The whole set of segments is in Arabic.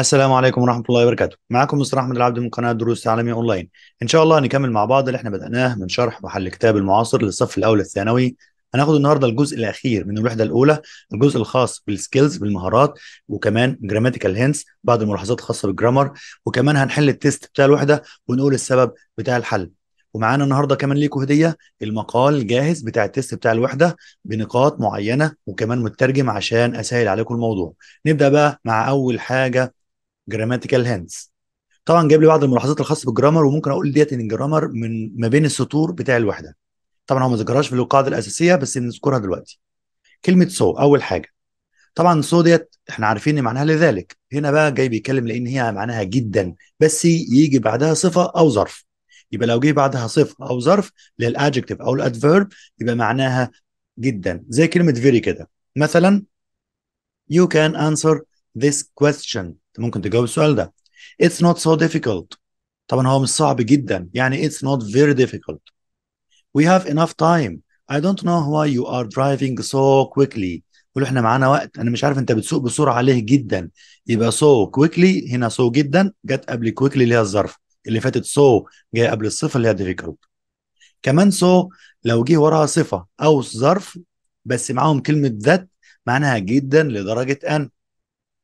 السلام عليكم ورحمة الله وبركاته معكم مستر أحمد العبد من قناة دروس تعليمية أونلاين إن شاء الله هنكمل مع بعض اللي احنا بدأناه من شرح وحل الكتاب المعاصر للصف الأول الثانوي هناخد النهارده الجزء الاخير من الوحده الاولى الجزء الخاص بالسكيلز بالمهارات وكمان جراماتيكال هينتس بعض الملاحظات الخاصه بالجرامر وكمان هنحل التيست بتاع الوحده ونقول السبب بتاع الحل ومعانا النهارده كمان ليكوا هديه المقال الجاهز بتاع التيست بتاع الوحده بنقاط معينه وكمان مترجم عشان اسهل عليكم الموضوع نبدا بقى مع اول حاجه جراماتيكال هندز طبعا جايب لي بعض الملاحظات الخاصه بالجرامر وممكن اقول ديت ان الجرامر من ما بين السطور بتاع الوحده طبعا هو ما ذكرهاش في القاعده الاساسيه بس نذكرها دلوقتي كلمه سو اول حاجه طبعا سو ديت احنا عارفين ان معناها لذلك هنا بقى جاي بيتكلم لان هي معناها جدا بس يجي بعدها صفه او ظرف يبقى لو جه بعدها صفه او ظرف للادجكتيف او الادفيرب يبقى معناها جدا زي كلمه فيري كده مثلا you can answer this question ممكن تجاوب السؤال ده it's not so difficult طبعا هو مش صعب جدا يعني it's not very difficult we have enough time I don't know why you are driving so quickly قول احنا معانا وقت انا مش عارف انت بتسوق بسرعه ليه جدا يبقى so quickly هنا so جدا جت قبل كويكلي اللي هي الظرف اللي فاتت so جايه قبل الصفه اللي هي difficult كمان so لو جه وراها صفه او ظرف بس معاهم كلمه ذات معناها جدا لدرجه ان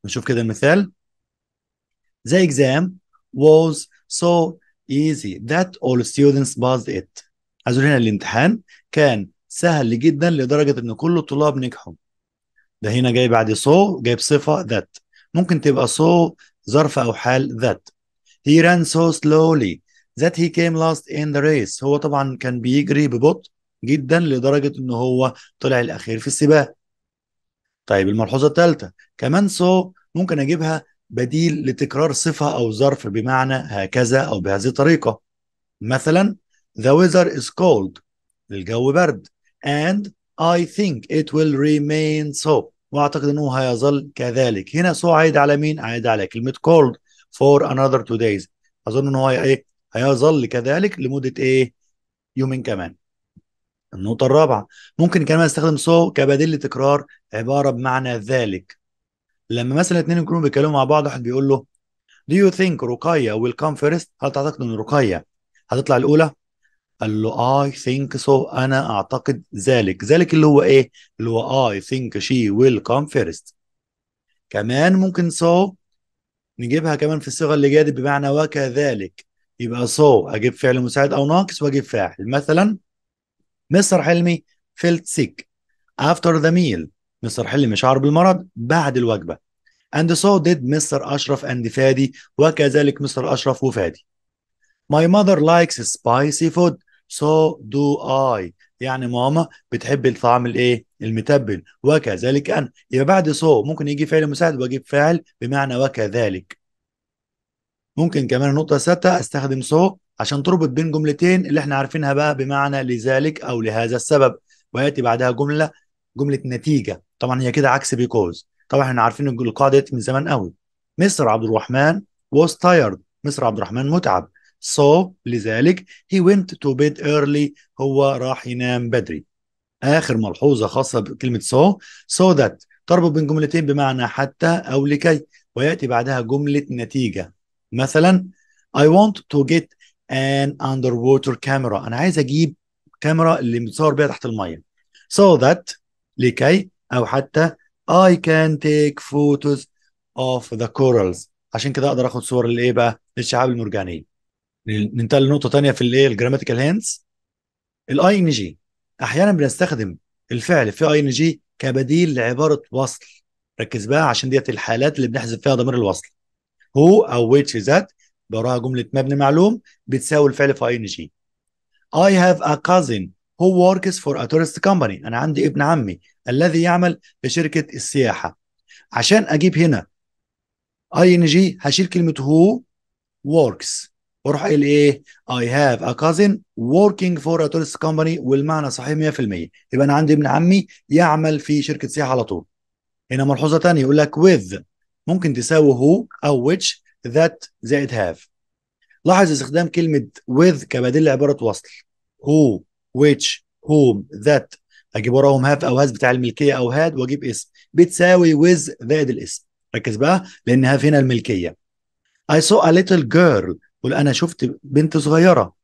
نشوف كده المثال The exam was so easy that all students passed it. عايزين هنا الامتحان كان سهل جدا لدرجة ان كل الطلاب نجحوا. ده هنا جاي بعد so جايب صفة that. ممكن تبقى so ظرف او حال that. He ran so slowly that he came last in the race. هو طبعا كان بيجري ببطء جدا لدرجة ان هو طلع الاخير في السباق. طيب الملحوظة الثالثة كمان so ممكن اجيبها بديل لتكرار صفة أو ظرف بمعنى هكذا أو بهذه الطريقة مثلا The weather is cold الجو برد and I think it will remain so وأعتقد أنه هيظل كذلك هنا so عايد على مين؟ عايد على كلمة cold for another two days أظن أنه هي إيه؟ هيظل كذلك لمدة إيه؟ يومين كمان النقطة الرابعة ممكن كمان استخدم so كبديل لتكرار عبارة بمعنى ذلك لما مثلا اتنين يكونوا بيتكلموا مع بعض واحد بيقول له Do you think رقية will come first؟ هل تعتقد ان رقية هتطلع الأولى؟ قال له I think so أنا أعتقد ذلك، ذلك اللي هو إيه؟ اللي هو I think she will come first. كمان ممكن so نجيبها كمان في الصيغة اللي جاية بمعنى وكذلك يبقى so أجيب فعل مساعد أو ناقص وأجيب فاعل مثلا مستر حلمي felt sick after the meal مستر حلمي شعر بالمرض بعد الوجبه and so did مستر اشرف and فادي وكذلك مستر اشرف وفادي my mother likes spicy food so do I يعني ماما بتحب الطعام الايه المتبل وكذلك انا يبقى بعد so ممكن يجي فعل مساعد واجيب فعل بمعنى وكذلك ممكن كمان نقطة ستة استخدم so عشان تربط بين جملتين اللي احنا عارفينها بقى بمعنى لذلك او لهذا السبب وياتي بعدها جملة جمله نتيجه طبعا هي كده عكس بيكوز طبعا احنا عارفين القاعده دي من زمان قوي مستر عبد الرحمن was tired مستر عبد الرحمن متعب so لذلك he went to bed early هو راح ينام بدري اخر ملحوظه خاصه بكلمه so so that تربط بين جملتين بمعنى حتى او لكي وياتي بعدها جمله نتيجه مثلا I want to get an underwater camera انا عايز اجيب كاميرا اللي متصور بيها تحت الميه so that لكي أو حتى I can take photos of the corals عشان كده أقدر آخد صور الايه بقى؟ للشعاب المرجانية ننتقل لنقطة تانية في الإيه الجراماتيكال هينتس الاي ان جي أحيانا بنستخدم الفعل في اي ان جي كبديل لعبارة وصل ركز بقى عشان ديت الحالات اللي بنحذف فيها ضمير الوصل هو أو ويتش ذات وراها جملة مبني معلوم بتساوي الفعل في اي ان جي I have a cousin هو وركس فور اتورست tourist انا عندي ابن عمي الذي يعمل في شركه السياحه عشان اجيب هنا اي ان جي هشيل كلمه هو وركس واروح قايل ايه اي هاف ا كازن وركينج فور ا تورست company والمعنى صحيح 100% يبقى انا عندي ابن عمي يعمل في شركه سياحه على طول هنا ملحوظه ثانيه يقول لك with ممكن تساوي هو او which that زائد هاف لاحظ استخدام كلمه with كبديل لعباره وصل هو which whom that اجيب وراهم هاف او هاز بتاع الملكيه او هاد واجيب اسم بتساوي with زائد الاسم ركز بقى لان هاف هنا الملكيه I saw a little girl قول انا شفت بنت صغيره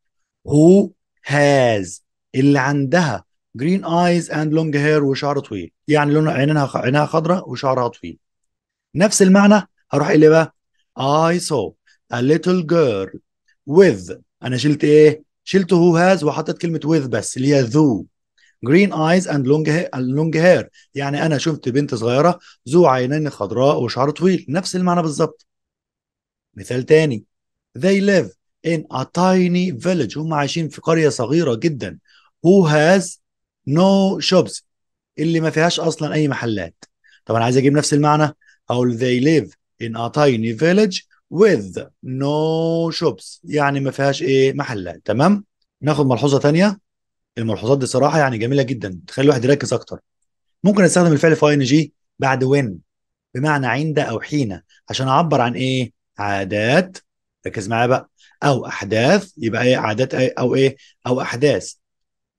who has اللي عندها green eyes and long hair وشعر طويل يعني لون عينها عينها خضراء وشعرها طويل نفس المعنى هروح اللي بقى I saw a little girl with انا شلت ايه شلت هو هاز وحطيت كلمه with بس اللي هي ذو جرين ايز اند لونج هير يعني انا شفت بنت صغيره ذو عينين خضراء وشعر طويل نفس المعنى بالظبط مثال تاني they live in a tiny village هم عايشين في قريه صغيره جدا who has no shops اللي ما فيهاش اصلا اي محلات طب انا عايز اجيب نفس المعنى اقول they live in a tiny village with no shops يعني ما فيهاش ايه محلات تمام ناخد ملحوظه ثانيه الملحوظات دي صراحه يعني جميله جدا تخلي الواحد يركز اكتر ممكن استخدم الفعل في ان جي بعد وين بمعنى عند او حين عشان اعبر عن ايه عادات ركز معايا بقى او احداث يبقى ايه عادات او ايه او احداث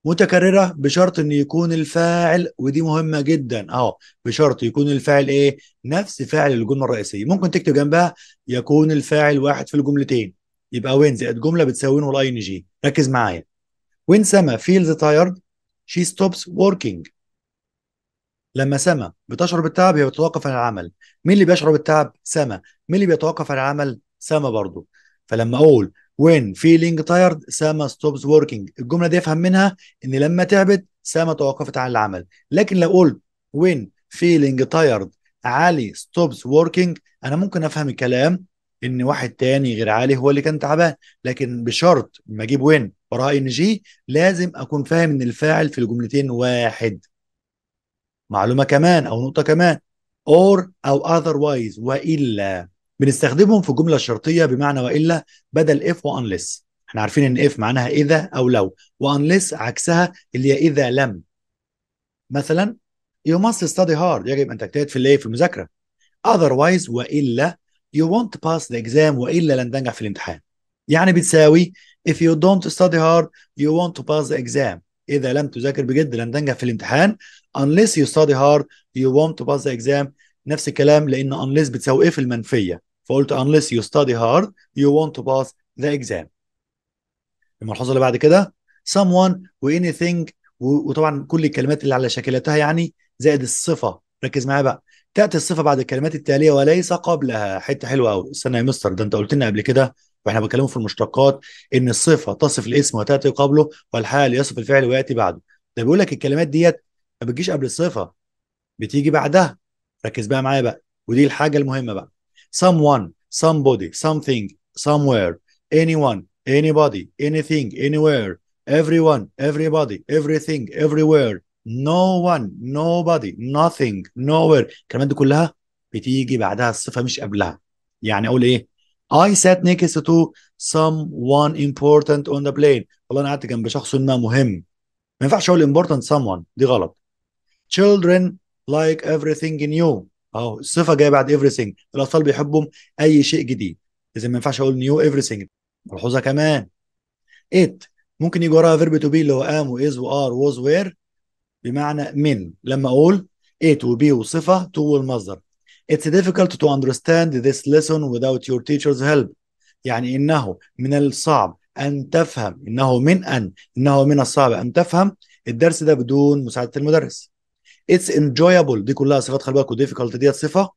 متكرره بشرط ان يكون الفاعل ودي مهمه جدا اهو بشرط يكون الفاعل ايه نفس فاعل الجمله الرئيسيه ممكن تكتب جنبها يكون الفاعل واحد في الجملتين يبقى وين إيه زائد جمله بتساوينه الاي ان جي ركز معايا وين سما فيلز تايرد شي ستوبس وركينج لما سما بتشعر بالتعب هي بتتوقف عن العمل مين اللي بيشعر بالتعب سما مين اللي بيتوقف عن العمل سما برضه فلما اقول when feeling tired ساما stops working الجمله دي افهم منها ان لما تعبت ساما توقفت عن العمل لكن لو قلت when feeling tired علي stops working انا ممكن افهم الكلام ان واحد تاني غير علي هو اللي كان تعبان لكن بشرط لما اجيب وين وراء ان جي لازم اكون فاهم ان الفاعل في الجملتين واحد معلومه كمان او نقطه كمان or او otherwise والا بنستخدمهم في جمله شرطيه بمعنى والا بدل اف وانليس احنا عارفين ان اف معناها اذا او لو وانليس عكسها اللي هي اذا لم مثلا you must study hard يجب ان تجتهد في الايه في المذاكره otherwise والا you won't pass the exam والا لن تنجح في الامتحان يعني بتساوي if you don't study hard you won't pass the exam إذا لم تذاكر بجد لن تنجح في الامتحان unless you study hard you won't pass the exam نفس الكلام لان unless بتساوي ايه في المنفيه فقلت unless you study hard you want to pass the exam الملحوظه اللي بعد كده someone و anything وطبعا كل الكلمات اللي على شكلتها يعني زائد الصفه ركز معايا بقى تاتي الصفه بعد الكلمات التاليه وليس قبلها حته حلوه قوي استنى يا مستر ده انت قلت لنا قبل كده واحنا بنتكلم في المشتقات ان الصفه تصف الاسم وتاتي قبله والحال يصف الفعل وياتي بعده ده بيقول لك الكلمات ديت ما بتجيش قبل الصفه بتيجي بعدها ركز بقى معايا بقى ودي الحاجه المهمه بقى someone somebody something somewhere anyone anybody anything anywhere everyone everybody everything everywhere no one nobody nothing nowhere الكلمات دي كلها بتيجي بعدها الصفه مش قبلها يعني اقول ايه I sat next to someone important on the plane والله انا قعدت جنب شخص ما مهم ما ينفعش اقول important someone دي غلط children لايك everything نيو اهو الصفه جايه بعد everything الاطفال بيحبوا اي شيء جديد اذا ما ينفعش اقول نيو everything ملحوظه كمان ات ممكن يجي وراها فيرب تو بي اللي هو ام واز وار ووز وير بمعنى من لما اقول ات وبي وصفه تو والمصدر It's difficult to understand this lesson without your teacher's help يعني انه من الصعب ان تفهم انه من ان انه من الصعب ان تفهم الدرس ده بدون مساعده المدرس اتس انجويبل دي كلها صفات خلي بالكوا difficult ديت صفه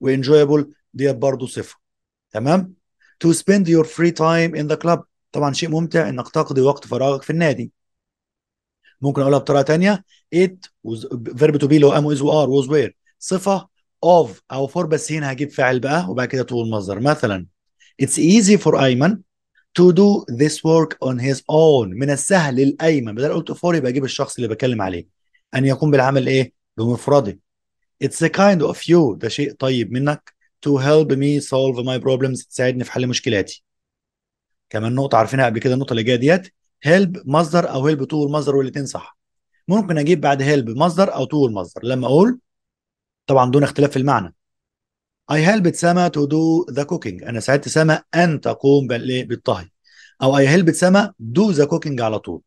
وانجويبل ديت برضه صفه تمام تو سبيند يور فري تايم ان ذا كلاب طبعا شيء ممتع انك تقضي وقت فراغك في النادي ممكن اقولها بطريقه ثانيه ات فيرب تو بي اللي هو ام از وار was وير صفه of او فور بس هنا هجيب فاعل بقى وبعد كده طول المصدر مثلا it's easy for ايمن to do this work on his own من السهل لايمن بدل قلت فور يبقى اجيب الشخص اللي بتكلم عليه أن يقوم بالعمل إيه؟ بمفرده It's a kind of you ده شيء طيب منك to help me solve my problems تساعدني في حل مشكلاتي كمان نقطة عارفينها قبل كده النقطة اللي جاية ديت help مصدر أو help to مصدر والاتنين صح ممكن أجيب بعد help مصدر أو to مصدر لما أقول طبعا دون اختلاف في المعنى I helped سما to do the cooking أنا ساعدت سما أن تقوم إيه؟ بالطهي أو I helped سما do the cooking على طول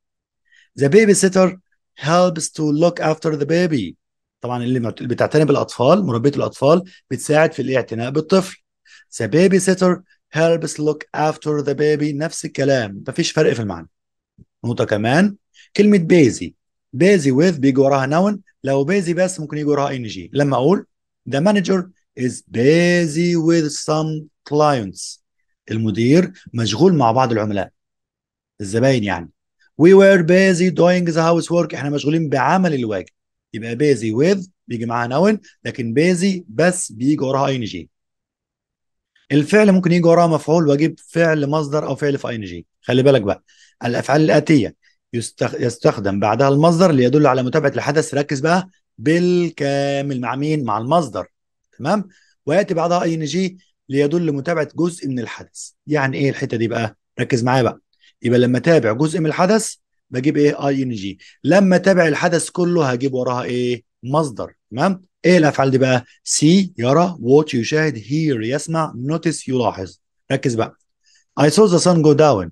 the babysitter helps to look after the baby طبعا اللي بتعتني بالاطفال مربيه الاطفال بتساعد في الاعتناء بالطفل the babysitter helps look after the baby نفس الكلام مفيش فرق في المعنى نقطه كمان كلمه بيزي بيزي with بيجي وراها نون لو بيزي بس ممكن يجي وراها ان جي لما اقول the manager is busy with some clients المدير مشغول مع بعض العملاء الزباين يعني وي وير بيزي دوينج ذا هاوس احنا مشغولين بعمل الواجب يبقى بيزي with بيجي معاها نون لكن بيزي بس بيجي وراها اي ان جي الفعل ممكن يجي وراها مفعول واجب فعل مصدر او فعل في اي ان جي خلي بالك بقى الافعال الاتيه يستخدم بعدها المصدر ليدل على متابعه الحدث ركز بقى بالكامل مع مين مع المصدر تمام وياتي بعدها اي ان جي ليدل لمتابعه جزء من الحدث يعني ايه الحته دي بقى ركز معايا بقى يبقى لما تابع جزء من الحدث بجيب ايه اي ان جي لما تابع الحدث كله هجيب وراها ايه مصدر تمام ايه الافعال دي بقى سي يرى واتش يشاهد هير يسمع نوتس يلاحظ ركز بقى اي سو ذا sun جو داون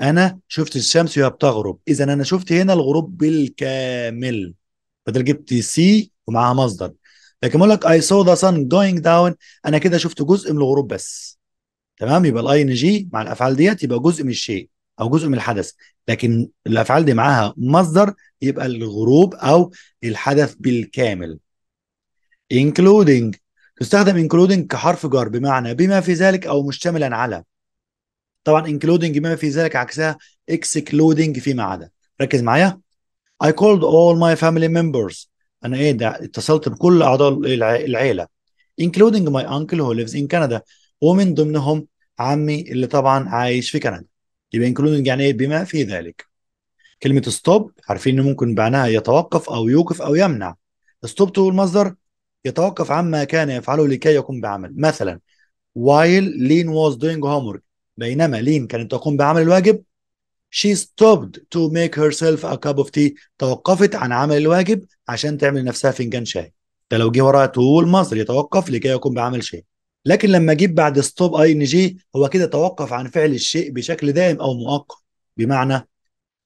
انا شفت الشمس وهي بتغرب اذا انا شفت هنا الغروب بالكامل بدل جبت سي ومعاها مصدر لكن بقول لك اي سو ذا sun جوينج داون انا كده شفت جزء من الغروب بس تمام يبقى الاي ان جي مع الافعال ديت يبقى جزء من الشيء او جزء من الحدث لكن الافعال دي معاها مصدر يبقى الغروب او الحدث بالكامل including تستخدم including كحرف جر بمعنى بما في ذلك او مشتملا على طبعا including بما في ذلك عكسها excluding فيما عدا ركز معايا I called all my family members انا ايه ده اتصلت بكل اعضاء العيله including my uncle who lives in Canada ومن ضمنهم عمي اللي طبعا عايش في كندا يبقى انكلودنج يعني ايه بما في ذلك كلمه ستوب عارفين ان ممكن معناها يتوقف او يوقف او يمنع ستوب تو المصدر يتوقف عما كان يفعله لكي يقوم بعمل مثلا while لين was doing homework بينما لين كانت تقوم بعمل الواجب she stopped to make herself a cup of tea توقفت عن عمل الواجب عشان تعمل نفسها فنجان شاي ده لو جه وراها تو المصدر يتوقف لكي يقوم بعمل شيء لكن لما جيب بعد ستوب اي ان جي هو كده توقف عن فعل الشيء بشكل دائم او مؤقت بمعنى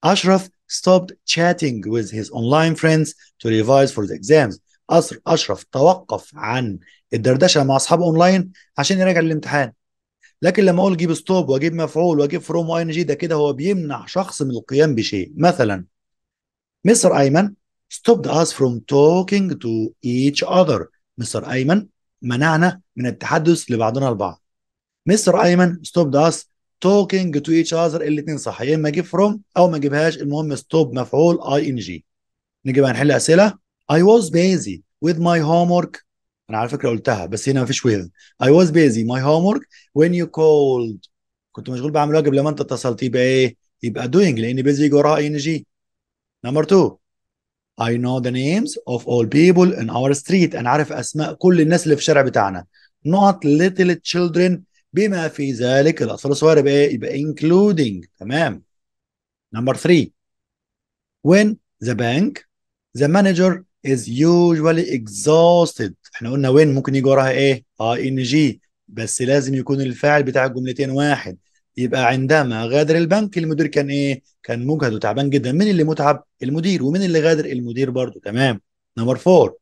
اشرف stopped chatting with his online friends to revise for the exams اشرف توقف عن الدردشه مع اصحابه اونلاين عشان يراجع الامتحان لكن لما اقول جيب ستوب واجيب مفعول واجيب فروم واي ان جي ده كده هو بيمنع شخص من القيام بشيء مثلا مستر ايمن stopped us from talking to each other مستر ايمن منعنا من التحدث لبعضنا البعض مستر ايمن ستوب داس توكينج تو ايتش اذر الاثنين صح يا اما اجيب فروم او ما اجيبهاش المهم ستوب مفعول اي ان جي نيجي بقى نحل اسئله اي واز بيزي وذ ماي هوم ورك انا على فكره قلتها بس هنا ما فيش وذ اي واز بيزي ماي هوم ورك وين يو كولد كنت مشغول بعمل واجب لما انت اتصلت يبقى ايه؟ يبقى دوينج لان بيزي يجي وراها ان جي نمبر 2 I know the names of all people in our street أنا عارف أسماء كل الناس اللي في الشارع بتاعنا not little children بما في ذلك الأطفال الصغيرة يبقى إيه؟ يبقى including تمام number three when the bank the manager is usually exhausted احنا قلنا when ممكن يجي وراها ايه؟ ing بس لازم يكون الفاعل بتاع الجملتين واحد يبقى عندما غادر البنك المدير كان ايه؟ كان مجهد وتعبان جدا، مين اللي متعب؟ المدير، ومين اللي غادر؟ المدير برضه تمام. نمبر فور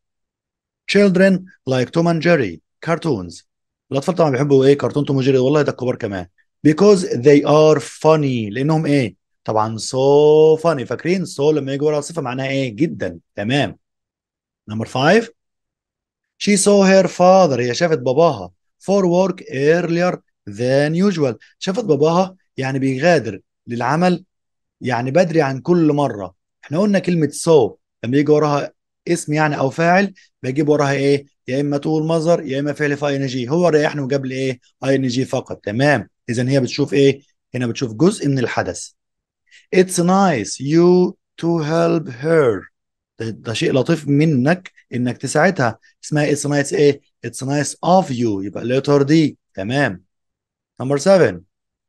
children like توم اند جيري cartoons الاطفال طبعا بيحبوا ايه؟ كرتون توم وجيري والله ده الكبار كمان. because they are funny لانهم ايه؟ طبعا سو so funny فاكرين سو so لما يجي ورا صفه معناها ايه؟ جدا تمام. نمبر فايف. she saw her father هي شافت باباها for work earlier than usual شافت باباها يعني بيغادر للعمل يعني بدري عن كل مرة احنا قلنا كلمة so لما يجي وراها اسم يعني او فاعل بجيب وراها ايه يا اما طول مظهر يا اما فعل في ان جي هو ريحني وجاب لي ايه اي ان جي فقط تمام اذا هي بتشوف ايه هنا بتشوف جزء من الحدث It's nice you to help her ده, شيء لطيف منك انك تساعدها اسمها it's nice ايه it's nice of you يبقى ليتر دي تمام نمبر 7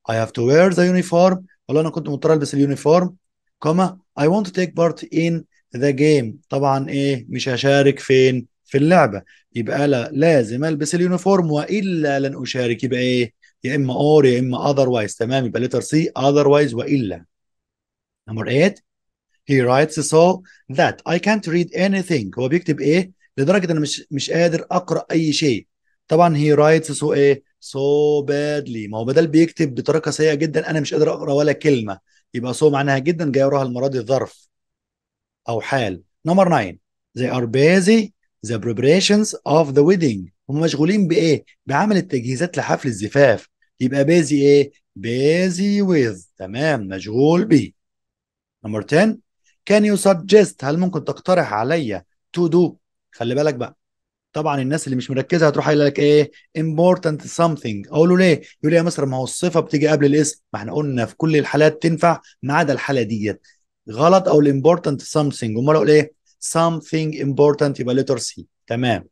I have to wear the uniform والله انا كنت مضطر البس اليونيفورم كما I want to take part in the game طبعا ايه مش هشارك فين في اللعبه يبقى لا لازم البس اليونيفورم والا لن اشارك يبقى ايه يا اما اور يا اما otherwise تمام يبقى letter سي otherwise والا نمبر 8 he writes so that I can't read anything هو بيكتب ايه لدرجه انا مش مش قادر اقرا اي شيء طبعا he writes so ايه سو بادلي ما هو بدل بيكتب بطريقه سيئه جدا انا مش قادر اقرا ولا كلمه يبقى سو معناها جدا جاي وراها المره دي ظرف او حال نمبر 9 they are busy the preparations of the wedding هم مشغولين بايه بعمل التجهيزات لحفل الزفاف يبقى busy ايه busy with تمام مشغول بيه نمبر 10 can you suggest هل ممكن تقترح عليا to do خلي بالك بقى طبعا الناس اللي مش مركزه هتروح قايله لك ايه important something اقول له ليه يقول لي يا مستر ما هو الصفه بتيجي قبل الاسم ما احنا قلنا في كل الحالات تنفع ما عدا الحاله ديت غلط او الامبورتنت something امال اقول ايه something important يبقى letter C تمام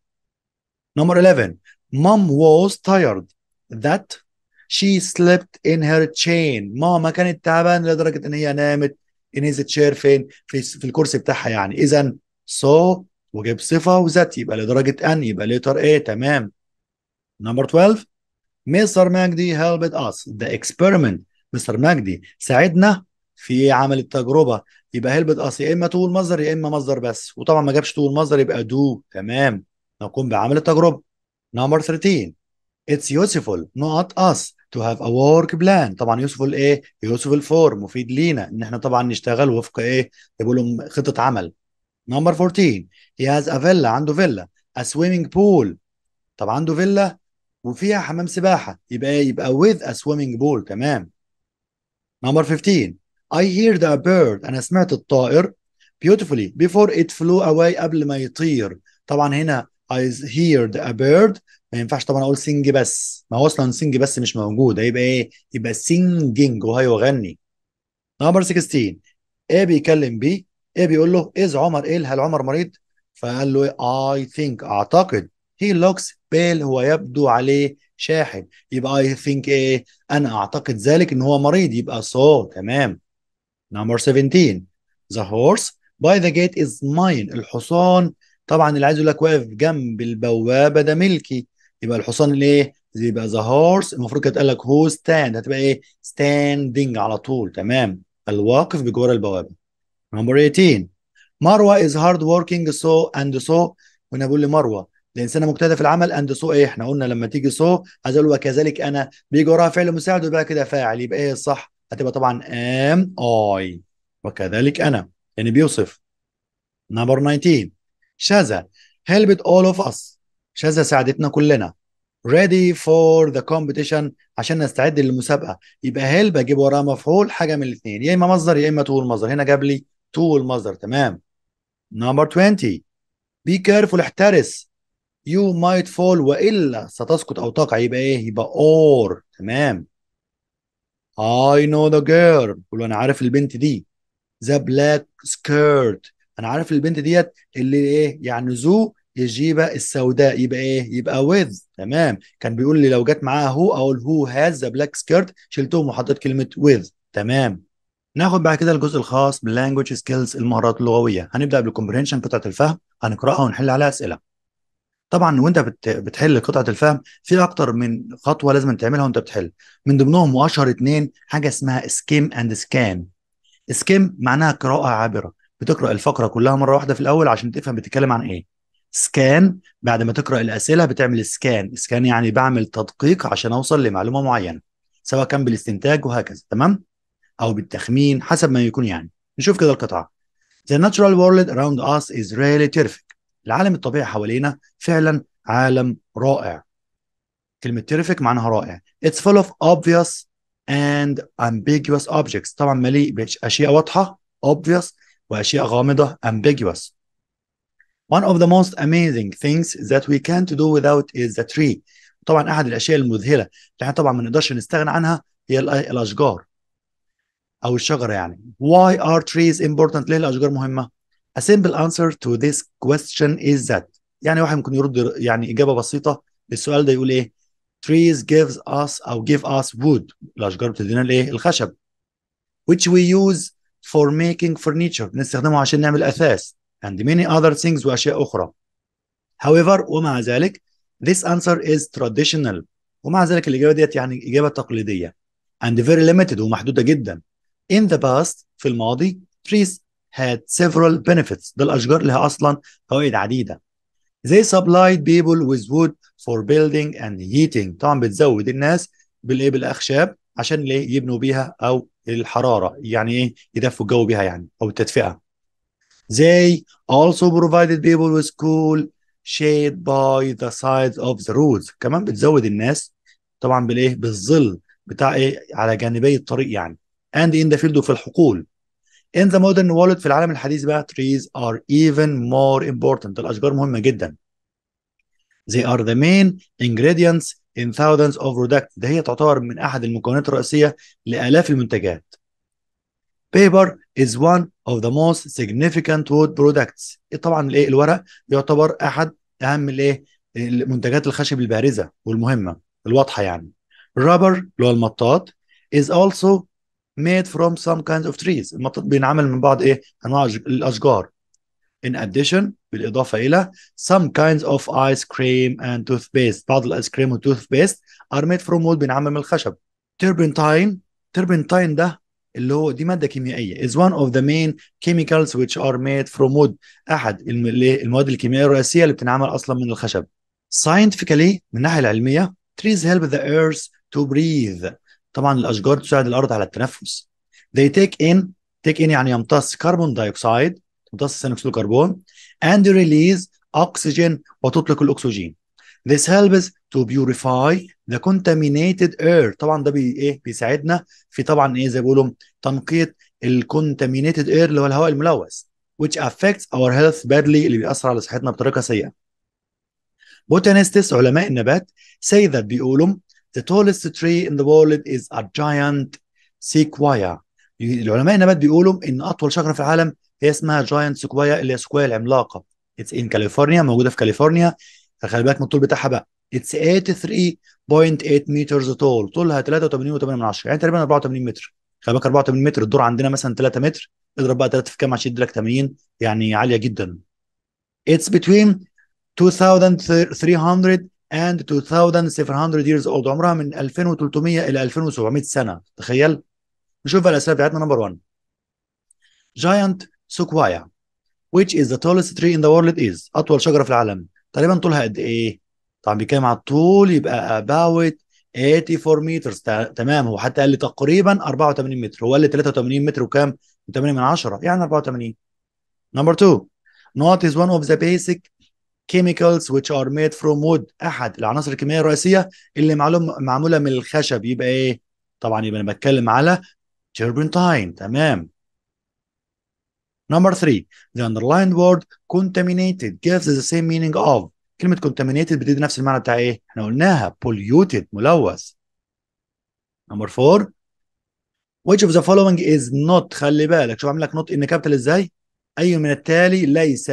نمبر 11 mom was tired that she slept in her chain ماما كانت تعبانه لدرجه ان هي نامت in his chair فين في, في الكرسي بتاعها يعني اذا so وجاب صفه وذات يبقى لدرجه ان يبقى ليتر ايه تمام نمبر 12 مستر ماجدي هيلبت اس ذا اكسبيرمنت مستر ماجدي ساعدنا في عمل التجربه يبقى هيلبت اس يا اما تول مصدر يا اما مصدر بس وطبعا ما جابش تول مصدر يبقى دو تمام نقوم بعمل التجربه نمبر 13 اتس يوسفول نوت اس تو هاف ا ورك بلان طبعا يوسفول ايه يوسفول فور مفيد لينا ان احنا طبعا نشتغل وفق ايه لهم خطه عمل نمبر 14 هي هاز ا فيلا عنده فيلا a swimming pool طب عنده فيلا وفيها حمام سباحة يبقى يبقى with a swimming pool تمام نمبر 15 I hear the bird أنا سمعت الطائر beautifully before it flew away قبل ما يطير طبعا هنا I hear the bird ما ينفعش طبعا اقول sing بس ما هو اصلا sing بس مش موجود هيبقى ايه يبقى singing وهيغني نمبر 16 A بيكلم B ايه بيقول له از عمر ايه هل عمر مريض فقال له اي ثينك اعتقد هي لوكس بيل هو يبدو عليه شاحب يبقى اي ثينك ايه انا اعتقد ذلك ان هو مريض يبقى سو so. تمام نمبر 17 ذا هورس باي ذا جيت از ماين الحصان طبعا اللي عايز يقول لك واقف جنب البوابه ده ملكي يبقى الحصان الايه يبقى ذا هورس المفروض كانت قال لك هو ستاند هتبقى ايه ستاندنج على طول تمام الواقف بجوار البوابه Number 18 مروة is hard working so and so وانا بقول لمروة الانسانه مجتهده في العمل اند سو ايه احنا قلنا لما تيجي سو عايز اقول وكذلك انا بيجي وراها فعل مساعد وبعد كده فاعل يبقى ايه الصح هتبقى طبعا ام اي وكذلك انا يعني بيوصف نمبر 19 شذا هيلبت اول اوف اس شذا ساعدتنا كلنا ريدي فور ذا كومبيتيشن عشان نستعد للمسابقه يبقى هيلب اجيب وراها مفعول حاجه من الاثنين يا اما مصدر يا اما طول مصدر هنا جاب لي تو المصدر تمام نمبر 20 بي كيرفول احترس يو مايت فول والا ستسقط او تقع يبقى ايه يبقى اور تمام I know the girl قول انا عارف البنت دي the black skirt انا عارف البنت ديت اللي ايه يعني ذو الجيبه السوداء يبقى ايه يبقى with تمام كان بيقول لي لو جت معاها هو اقول هو هاز ذا بلاك سكيرت شلتهم وحطيت كلمه with تمام ناخد بعد كده الجزء الخاص باللانجوج سكيلز المهارات اللغويه هنبدا بالكومبرينشن قطعه الفهم هنقراها ونحل عليها اسئله طبعا وانت بتحل قطعه الفهم في اكتر من خطوه لازم تعملها وانت بتحل من ضمنهم واشهر اثنين حاجه اسمها سكيم اند سكان سكيم معناها قراءه عابره بتقرا الفقره كلها مره واحده في الاول عشان تفهم بتتكلم عن ايه سكان بعد ما تقرا الاسئله بتعمل سكان سكان يعني بعمل تدقيق عشان اوصل لمعلومه معينه سواء كان بالاستنتاج وهكذا تمام او بالتخمين حسب ما يكون يعني نشوف كده القطعه The natural world around us is really terrific العالم الطبيعي حوالينا فعلا عالم رائع كلمة terrific معناها رائع It's full of obvious and ambiguous objects طبعا مليء بأشياء واضحة obvious وأشياء غامضة ambiguous One of the most amazing things that we can't do without is the tree طبعا أحد الأشياء المذهلة اللي طبعا ما نقدرش نستغنى عنها هي الأشجار او الشجره يعني why are trees important ليه الاشجار مهمه a simple answer to this question is that يعني واحد ممكن يرد يعني اجابه بسيطه للسؤال ده يقول ايه trees gives us او give us wood الاشجار بتدينا الايه الخشب which we use for making furniture بنستخدمه عشان نعمل اثاث and many other things واشياء اخرى however ومع ذلك this answer is traditional ومع ذلك الاجابه ديت يعني اجابه تقليديه and very limited ومحدوده جدا In the past في الماضي trees had several benefits ده الأشجار لها أصلا فوائد عديدة They supplied people with wood for building and heating طبعا بتزود الناس بالإيه بالأخشاب عشان ليه يبنوا بيها أو الحرارة يعني إيه يدفوا الجو بيها يعني أو التدفئة They also provided people with cool shade by the sides of the roads كمان بتزود الناس طبعا بالايه بالظل بتاع ايه على جانبي الطريق يعني and in the field وفي الحقول in the modern world في العالم الحديث بقى trees are even more important الأشجار مهمة جدا they are the main ingredients in thousands of products ده هي تعتبر من أحد المكونات الرئيسية لآلاف المنتجات paper is one of the most significant wood products طبعا الايه الورق يعتبر احد اهم الايه المنتجات الخشب البارزه والمهمه الواضحه يعني rubber اللي هو المطاط is also made from some kinds of trees بينعمل من بعض ايه انواع الاشجار in addition بالاضافه الى some kinds of ice cream and toothpaste بعض الايس كريم والتوثبيست are made from wood بينعمل من الخشب turpentine turpentine ده اللي هو دي ماده كيميائيه is one of the main chemicals which are made from wood احد المواد الكيميائيه الرئيسيه اللي بتنعمل اصلا من الخشب scientifically من الناحيه العلميه trees help the earth to breathe طبعا الاشجار تساعد الارض على التنفس they take in take in يعني يمتص كربون دايوكسيد يمتص ثاني اكسيد الكربون and release oxygen وتطلق الاكسجين this helps to purify the contaminated air طبعا ده بي ايه بيساعدنا في طبعا ايه زي بيقولوا تنقية الكونتامينيتد اير اللي هو الهواء الملوث which affects our health badly اللي بيأثر على صحتنا بطريقة سيئة botanists علماء النبات say that بيقولوا The tallest tree in the world is a giant sequoia. العلماء النبات بيقولوا ان اطول شجره في العالم هي اسمها جاينت سكوايا اللي هي سكوايا العملاقه. اتس ان كاليفورنيا موجوده في كاليفورنيا فخلي بالك من الطول بتاعها بقى. اتس 83.8 مترز طول طولها 83.8 يعني تقريبا 84 متر. خلي بالك 84 متر الدور عندنا مثلا 3 متر اضرب بقى 3 في كام عشان يديلك 80 يعني عاليه جدا. It's between 2300 and 2700 years old عمرها من 2300 الى 2700 سنه تخيل نشوف الاسئله بتاعتنا نمبر 1 جاينت سوكوايا which is the tallest tree in the world is اطول شجره في العالم تقريبا طولها قد ايه طبعا بيتكلم على الطول يبقى about 84 meters تمام هو حتى قال لي تقريبا 84 متر هو قال لي 83 متر وكام 8 من 10 يعني 84 نمبر 2 not is one of the basic chemicals which are made from wood احد العناصر الكيميائيه الرئيسيه اللي معلوم معموله من الخشب يبقى ايه طبعا يبقى انا بتكلم على turpentine تمام Number three, the underlined word contaminated gives the same meaning of كلمة contaminated بتدي نفس المعنى بتاع ايه؟ احنا قلناها polluted ملوث. Number four, which of the following is not خلي بالك شوف عامل لك not in capital ازاي؟ أي من التالي ليس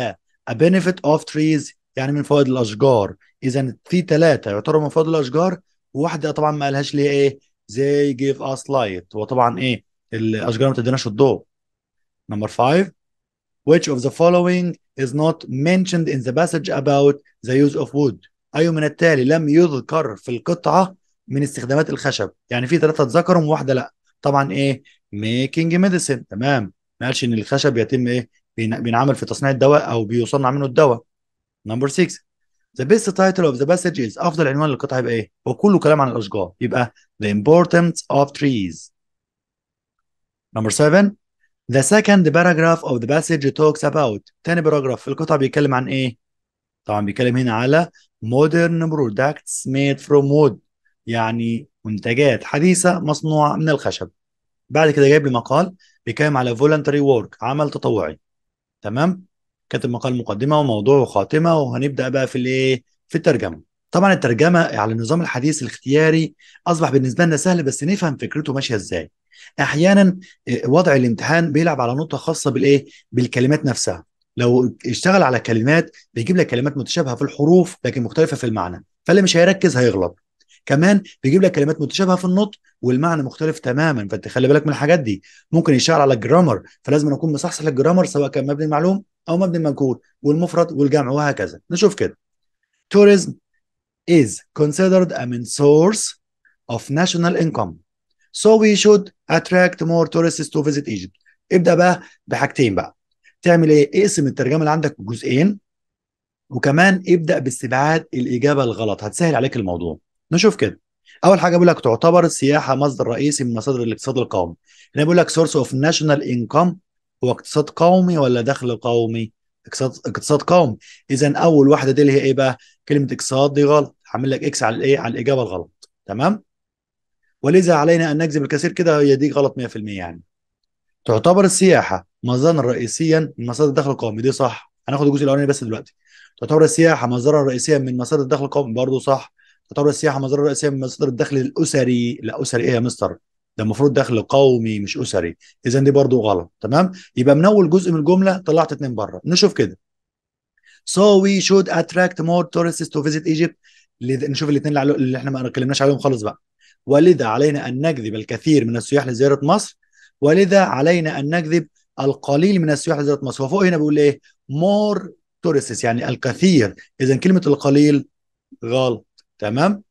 a benefit of trees يعني من فوائد الاشجار اذا في ثلاثه يعتبروا من فوائد الاشجار وواحده طبعا ما قالهاش اللي هي ايه زي جيف اس لايت وطبعا ايه الاشجار ما تديناش الضوء نمبر 5 which of the following is not mentioned in the passage about the use of wood أي من التالي لم يذكر في القطعة من استخدامات الخشب يعني في ثلاثة اتذكروا وواحدة لا طبعا إيه making medicine تمام ما قالش إن الخشب يتم إيه بينعمل في تصنيع الدواء أو بيصنع منه الدواء نمبر 6 ذا بيست تايتل اوف ذا باسج از افضل عنوان للقطعه يبقى ايه؟ هو كله كلام عن الاشجار يبقى The Importance of Trees. نمبر 7 The second paragraph of the passage talks about تاني باراجراف في القطعه بيتكلم عن ايه؟ طبعا بيتكلم هنا على modern products made from wood يعني منتجات حديثه مصنوعه من الخشب. بعد كده جايب لي مقال بيتكلم على voluntary work عمل تطوعي. تمام؟ كاتب مقال مقدمه وموضوع وخاتمه وهنبدا بقى في الايه في الترجمه طبعا الترجمه على النظام الحديث الاختياري اصبح بالنسبه لنا سهل بس نفهم فكرته ماشيه ازاي احيانا آه، وضع الامتحان بيلعب على نقطه خاصه بالايه بالكلمات نفسها لو اشتغل على كلمات بيجيب لك كلمات متشابهه في الحروف لكن مختلفه في المعنى فاللي مش هيركز هيغلط كمان بيجيب لك كلمات متشابهه في النطق والمعنى مختلف تماما فانت خلي بالك من الحاجات دي ممكن يشتغل على الجرامر فلازم اكون مصحصح الجرامر سواء كان مبني المعلوم او مبني المجهول والمفرد والجمع وهكذا نشوف كده tourism is considered a main source of national income so we should attract more tourists to visit Egypt ابدأ بقى بحاجتين بقى تعمل ايه اقسم الترجمة اللي عندك جزئين وكمان ابدأ باستبعاد الإجابة الغلط هتسهل عليك الموضوع نشوف كده اول حاجه بيقول لك تعتبر السياحه مصدر رئيسي من مصادر الاقتصاد القومي هنا يعني بيقول لك سورس اوف ناشونال انكم هو اقتصاد قومي ولا دخل قومي؟ اقتصاد اقتصاد قومي اذا اول واحده دي اللي هي ايه بقى؟ كلمه اقتصاد دي غلط هعمل لك اكس على الايه؟ على الاجابه الغلط تمام؟ ولذا علينا ان نجذب الكثير كده هي دي غلط 100% يعني. تعتبر السياحه مصدرا رئيسيا من مصادر الدخل القومي دي صح هناخد الجزء الاولاني بس دلوقتي تعتبر السياحه مصدرا رئيسيا من مصادر الدخل القومي برضه صح تعتبر السياحه مصدرا رئيسيا من مصادر الدخل الاسري لا اسري ايه يا مستر ده المفروض دخل قومي مش اسري اذا دي برضو غلط تمام يبقى من اول جزء من الجمله طلعت اتنين بره نشوف كده so we should attract more tourists to visit Egypt لذ... نشوف الاثنين اللي, اللي احنا ما اتكلمناش عليهم خالص بقى ولذا علينا ان نجذب الكثير من السياح لزياره مصر ولذا علينا ان نجذب القليل من السياح لزياره مصر وفوق هنا بيقول ايه مور tourists يعني الكثير اذا كلمه القليل غلط تمام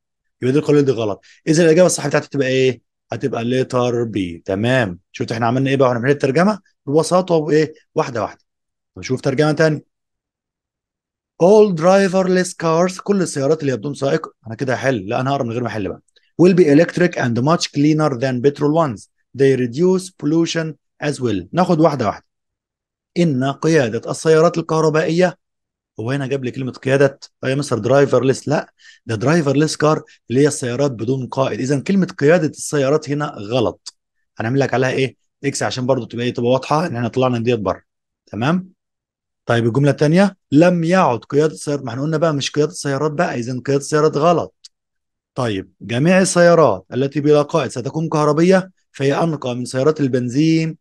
يبقى دي القليل دي غلط اذا الاجابه الصح بتاعتي تبقى ايه هتبقى letter بي تمام شفت احنا عملنا ايه بقى واحنا بنعمل الترجمه ببساطه وايه واحده واحده نشوف ترجمه ثانيه all driverless cars كل السيارات اللي هي بدون سائق انا كده هحل لا انا هقرا من غير ما احل بقى will be electric and much cleaner than petrol ones they reduce pollution as well ناخد واحده واحده ان قياده السيارات الكهربائيه هو هنا جاب لي كلمه قياده يا مستر درايفر ليس لا ده درايفر ليس كار اللي هي السيارات بدون قائد اذا كلمه قياده السيارات هنا غلط هنعمل لك عليها ايه اكس عشان برضو تبقى إيه، تبقى واضحه ان احنا طلعنا ديت بره تمام طيب الجمله الثانيه لم يعد قياده السيارات ما احنا قلنا بقى مش قياده السيارات بقى اذا قياده السيارات غلط طيب جميع السيارات التي بلا قائد ستكون كهربيه فهي انقى من سيارات البنزين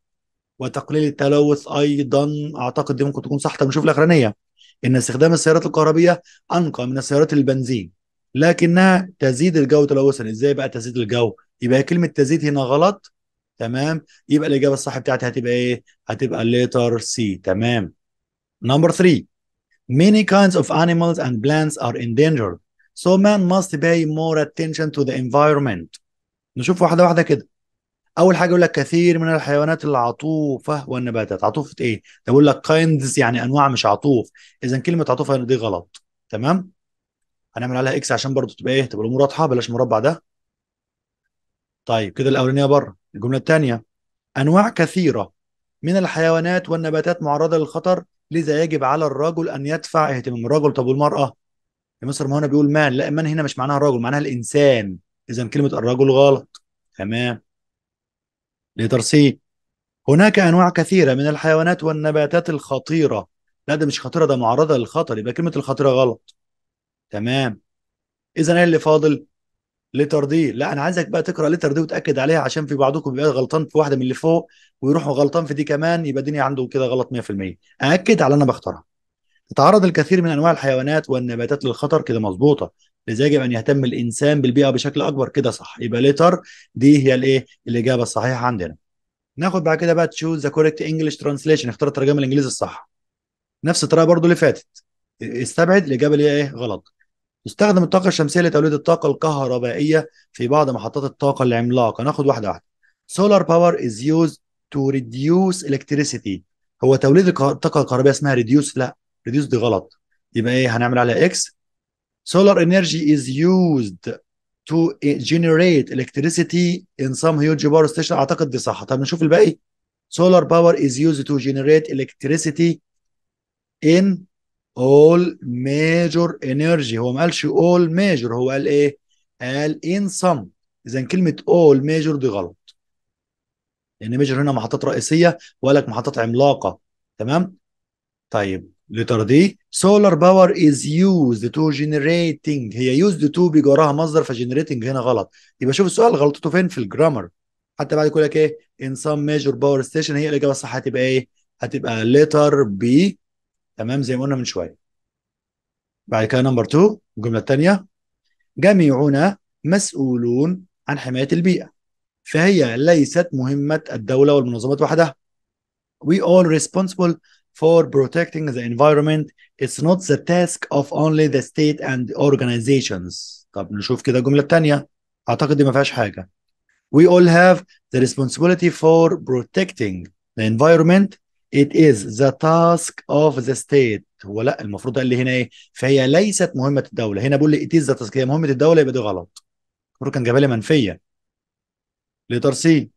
وتقليل التلوث ايضا اعتقد دي ممكن تكون صح طب نشوف الاخرانيه ان استخدام السيارات الكهربيه انقى من السيارات البنزين لكنها تزيد الجو تلوثا ازاي بقى تزيد الجو يبقى كلمه تزيد هنا غلط تمام يبقى الاجابه الصح بتاعتي هتبقى ايه هتبقى letter سي تمام نمبر 3 many kinds of animals and plants are endangered so man must pay more attention to the environment نشوف واحده واحده كده اول حاجه يقول لك كثير من الحيوانات العطوفه والنباتات عطوفه ايه ده بيقول لك كايندز يعني انواع مش عطوف اذا كلمه عطوفه دي غلط تمام هنعمل عليها اكس عشان برضو تبقى ايه تبقى الامور واضحه بلاش مربع ده طيب كده الاولانيه بره الجمله الثانيه انواع كثيره من الحيوانات والنباتات معرضه للخطر لذا يجب على الرجل ان يدفع اهتمام الرجل طب والمراه يا مصر ما هنا بيقول مان لا مان هنا مش معناها الرجل معناها الانسان اذا كلمه الرجل غلط تمام لدرسي هناك انواع كثيره من الحيوانات والنباتات الخطيره لا ده مش خطيره ده معرضه للخطر يبقى كلمه الخطيره غلط تمام اذا ايه اللي فاضل لتر دي لا انا عايزك بقى تقرا لتر دي وتاكد عليها عشان في بعضكم بيبقى غلطان في واحده من اللي فوق ويروحوا غلطان في دي كمان يبقى الدنيا عنده كده غلط 100% اكد على انا بختارها تتعرض الكثير من انواع الحيوانات والنباتات للخطر كده مظبوطه لذلك يجب أن يهتم الإنسان بالبيئة بشكل أكبر كده صح يبقى ليتر دي هي الإيه الإجابة الصحيحة عندنا ناخد بعد كده بقى تشوز ذا كوريكت انجلش ترانسليشن اختار الترجمه الانجليزي الصح نفس الطريقه برضو اللي فاتت استبعد الاجابه اللي هي ايه غلط تستخدم الطاقه الشمسيه لتوليد الطاقه الكهربائيه في بعض محطات الطاقه العملاقه ناخد واحده واحده سولار باور از يوز تو ريديوس الكتريسيتي هو توليد الطاقه الكهربائيه اسمها ريديوس لا ريديوس دي غلط يبقى ايه هنعمل عليها اكس solar energy is used to generate electricity in some huge power station اعتقد دي صح طب نشوف الباقي solar power is used to generate electricity in all major energy هو ما قالش all major هو قال ايه قال in some اذا كلمه all major دي غلط لان يعني major هنا محطات رئيسيه وقال لك محطات عملاقه تمام طيب letter دي solar power is used to generating هي used to وراها مصدر فجنريتنج هنا غلط يبقى شوف السؤال غلطته فين في الجرامر حتى بعد يقول لك ايه in some major باور ستيشن هي الاجابه الصح هتبقى ايه هتبقى لتر بي تمام زي ما قلنا من شويه بعد كده نمبر 2 الجمله الثانيه جميعنا مسؤولون عن حمايه البيئه فهي ليست مهمه الدوله والمنظمات وحدها we all responsible for protecting the environment it's not the task of only the state and organizations طب نشوف كده الجملة التانية أعتقد دي ما فيهاش حاجة we all have the responsibility for protecting the environment it is the task of the state هو لا المفروض اللي هنا ايه فهي ليست مهمة الدولة هنا بقول لي it is the task هي مهمة الدولة يبقى دي غلط المفروض كان جابها لي منفية letter C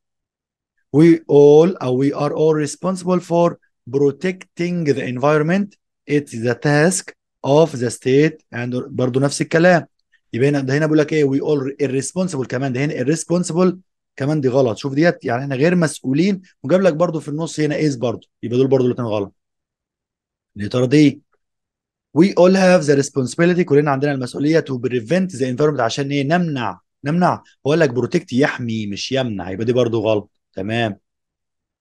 we all or we are all responsible for protecting the environment it's the task of the state and برضه نفس الكلام يبقى هنا ده هنا بيقول لك ايه we all irresponsible كمان ده هنا irresponsible كمان دي غلط شوف ديت يعني احنا غير مسؤولين وجاب لك برضه في النص هنا از برضه يبقى دول برضه الاثنين غلط يا ترى دي we all have the responsibility كلنا عندنا المسؤوليه to prevent the environment عشان ايه نمنع نمنع هو قال لك بروتكت يحمي مش يمنع يبقى دي برضه غلط تمام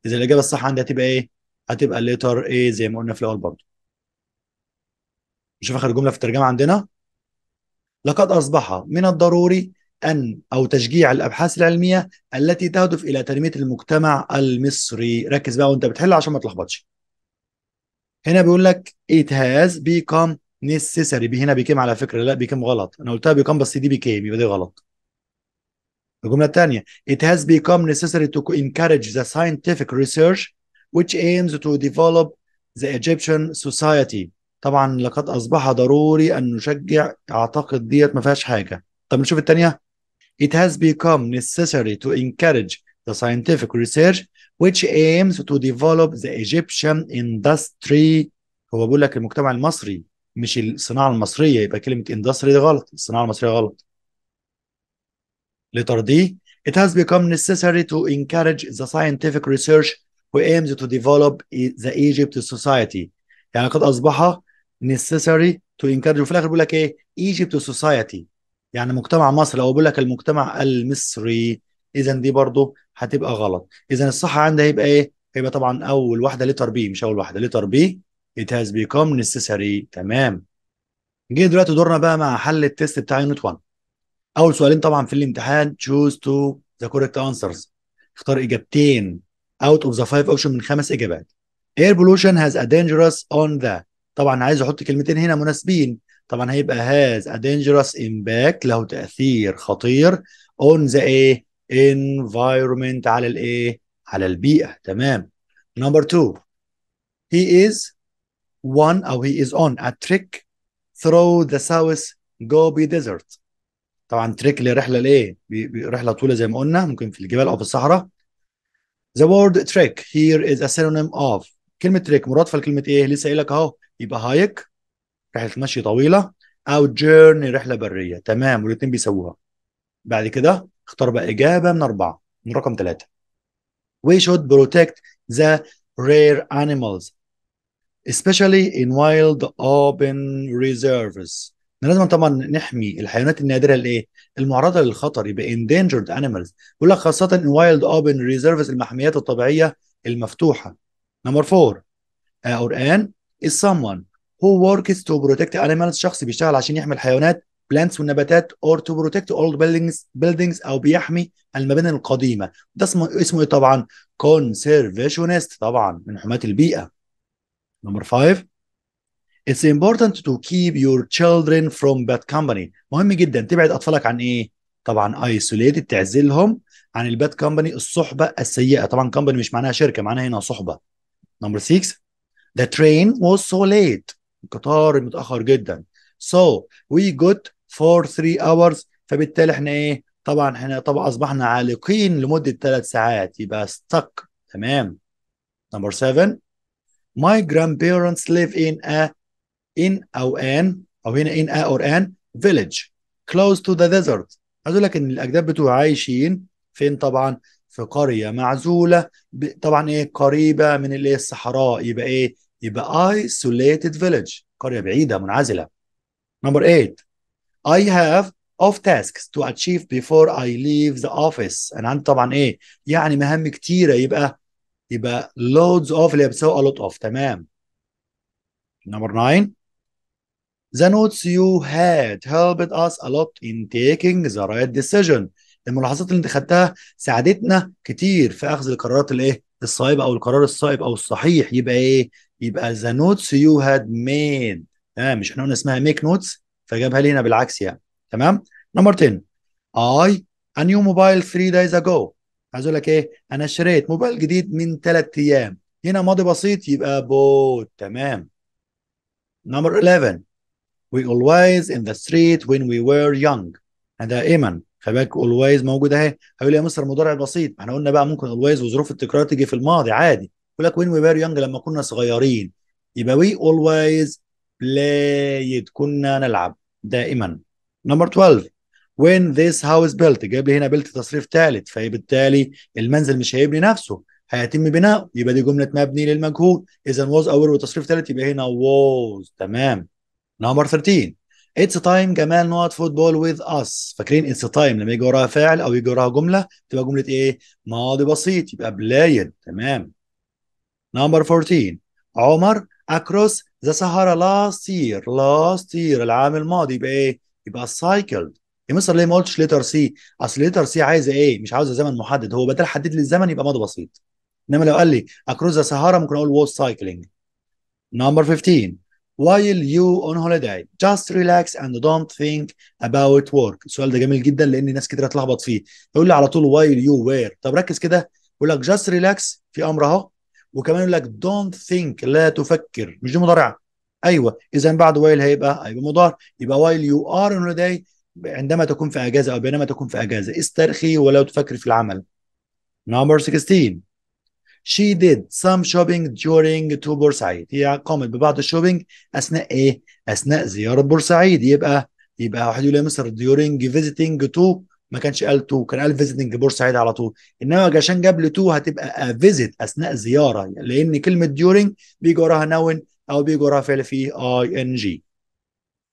اذا الاجابه الصح عندي هتبقى ايه هتبقى الليتر ايه زي ما قلنا في الاول برضو نشوف اخر جمله في الترجمه عندنا لقد اصبح من الضروري ان او تشجيع الابحاث العلميه التي تهدف الى تنميه المجتمع المصري ركز بقى وانت بتحل عشان ما تلخبطش هنا بيقول لك it has become necessary بي هنا بيكم على فكره لا بيكم غلط انا قلتها بيكم بس دي بيكم يبقى دي غلط الجمله الثانيه it has become necessary to encourage the scientific research which aims to develop the Egyptian society طبعا لقد أصبح ضروري أن نشجع أعتقد ديت ما فيهاش حاجة طب نشوف الثانية It has become necessary to encourage the scientific research which aims to develop the Egyptian industry هو بيقول لك المجتمع المصري مش الصناعة المصرية يبقى كلمة industry دي غلط الصناعة المصرية غلط لترضيه It has become necessary to encourage the scientific research who aims to develop e, the Egypt society يعني قد أصبح necessary to encourage وفي الآخر بيقول لك إيه Egypt society يعني مجتمع مصر أو بيقول لك المجتمع المصري إذا دي برضه هتبقى غلط إذا الصح عندي هيبقى إيه هيبقى طبعا أول واحدة لتر بي مش أول واحدة لتر بي it has become necessary تمام جه دلوقتي دورنا بقى مع حل التيست بتاع يونت 1 اول سؤالين طبعا في الامتحان choose to the correct answers اختار اجابتين out of the five اوبشن من خمس اجابات air pollution has a dangerous on the طبعا عايز احط كلمتين هنا مناسبين طبعا هيبقى has a dangerous impact له تاثير خطير on the ايه environment على الايه على البيئه تمام number two he is one او he is on a trick through the south Gobi desert طبعا تريك لرحله لايه رحله طويله زي ما قلنا ممكن في الجبال او في الصحراء The word trick here is a synonym of كلمة trick مرادفة لكلمة ايه؟ لسه قايل لك اهو يبقى هايك رحلة مشي طويلة او journey رحلة برية تمام والاتنين بيسووها بعد كده اختار بقى إجابة من أربعة من رقم ثلاثة We should protect the rare animals especially in wild open reserves لازم طبعا نحمي الحيوانات النادره الايه المعرضه للخطر يبقى endangered animals بيقول لك خاصه in wild open reserves المحميات الطبيعيه المفتوحه نمبر 4 قرآن is someone who works to protect animals شخص بيشتغل عشان يحمي الحيوانات plants والنباتات or to protect old buildings buildings او بيحمي المباني القديمه ده اسمه اسمه ايه طبعا conservationist طبعا من حماة البيئه نمبر 5 It's important to keep your children from bad company مهم جدا تبعد اطفالك عن ايه طبعا ايسوليت تعزلهم عن الباد كومباني الصحبه السيئه طبعا كومباني مش معناها شركه معناها هنا صحبه نمبر 6 the train was so late القطار متاخر جدا so we got for 3 hours فبالتالي احنا ايه طبعا احنا طبعا اصبحنا عالقين لمده 3 ساعات يبقى stuck تمام نمبر 7 my grandparents live in a in او ان او هنا in a or an village close to the desert عايز لك ان الاجداد بتوعه عايشين فين طبعا في قريه معزوله طبعا ايه قريبه من اللي هي الصحراء يبقى ايه يبقى isolated village قريه بعيده منعزله نمبر 8 I have of tasks to achieve before I leave the office انا عندي طبعا ايه يعني مهام كتيره يبقى يبقى loads of اللي بتساوي a lot of تمام نمبر 9 The notes you had helped us a lot in taking the right decision. الملاحظات اللي انت خدتها ساعدتنا كتير في اخذ القرارات الايه الصائبه او القرار الصائب او الصحيح يبقى ايه يبقى the notes you had made آه مش احنا قلنا اسمها make notes فجابها لينا بالعكس يعني تمام نمبر 10 I a new mobile 3 days ago عايز اقول لك ايه انا اشتريت موبايل جديد من 3 ايام هنا ماضي بسيط يبقى بوت تمام نمبر 11 we always in the street when we were young دائما ايمن خلي بالك always موجود اهي هيقول لي يا مستر المضارع البسيط احنا قلنا بقى ممكن always وظروف التكرار تيجي في الماضي عادي يقول لك when we were young لما كنا صغيرين يبقى we always played كنا نلعب دائما نمبر 12 when this house built جايب لي هنا بيلت تصريف ثالث فبالتالي المنزل مش هيبني نفسه هيتم بناؤه يبقى دي جمله مبني للمجهول اذا was اول وتصريف ثالث يبقى هنا was تمام نمبر 13 اتس تايم جمال نقعد فوتبول وذ اس فاكرين اتس تايم لما يجي وراها فاعل او يجي وراها جمله تبقى جمله ايه ماضي بسيط يبقى بلايد تمام نمبر 14 عمر اكروس ذا سهره لاست يير لاست يير العام الماضي يبقى ايه يبقى سايكل يا مصر ليه ما قلتش ليتر سي اصل ليتر سي عايزه ايه مش عاوزه زمن محدد هو بدل حدد لي الزمن يبقى ماضي بسيط انما لو قال لي اكروس ذا سهاره ممكن اقول ووز سايكلينج نمبر 15 while you on holiday just relax and don't think about work السؤال ده جميل جدا لان ناس كتير هتلخبط فيه يقول لي على طول while you were طب ركز كده يقول لك just relax في امر اهو وكمان يقول لك don't think لا تفكر مش دي مضارعه ايوه اذا بعد while هيبقى هيبقى مضار يبقى while you are on holiday عندما تكون في اجازه او بينما تكون في اجازه استرخي ولا تفكر في العمل number 16 she did some shopping during to بورسعيد هي قامت ببعض الشوبينج اثناء ايه اثناء زياره بورسعيد يبقى يبقى واحد يقول مصر during visiting to ما كانش قال تو كان قال فيزيتنج بورسعيد على طول انما عشان جاب لي تو هتبقى فيزيت اثناء زياره لان كلمه ديورنج بيجي وراها نون او بيجي وراها فعل فيه اي ان جي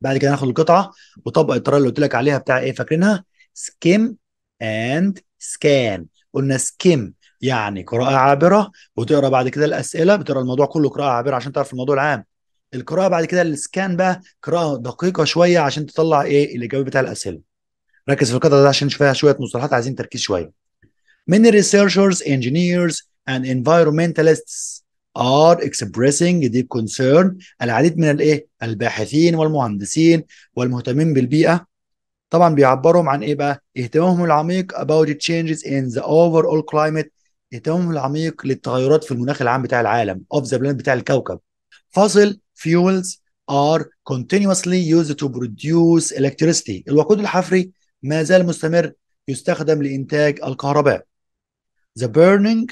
بعد كده ناخد القطعه وطبق الطريقه اللي قلت لك عليها بتاع ايه فاكرينها سكيم اند سكان قلنا سكيم يعني قراءة عابرة وتقرا بعد كده الأسئلة بتقرا الموضوع كله قراءة عابرة عشان تعرف الموضوع العام القراءة بعد كده السكان بقى قراءة دقيقة شوية عشان تطلع إيه الإجابة بتاع الأسئلة ركز في القطعة ده عشان فيها شوية مصطلحات عايزين تركيز شوية many researchers engineers and environmentalists are expressing deep concern العديد من الايه الباحثين والمهندسين والمهتمين بالبيئه طبعا بيعبروا عن ايه بقى اهتمامهم العميق about the changes in the overall climate اهتمامهم العميق للتغيرات في المناخ العام بتاع العالم اوف ذا بلانت بتاع الكوكب فاصل فيولز ار continuously يوزد تو برودوس electricity الوقود الحفري ما زال مستمر يستخدم لإنتاج الكهرباء the burning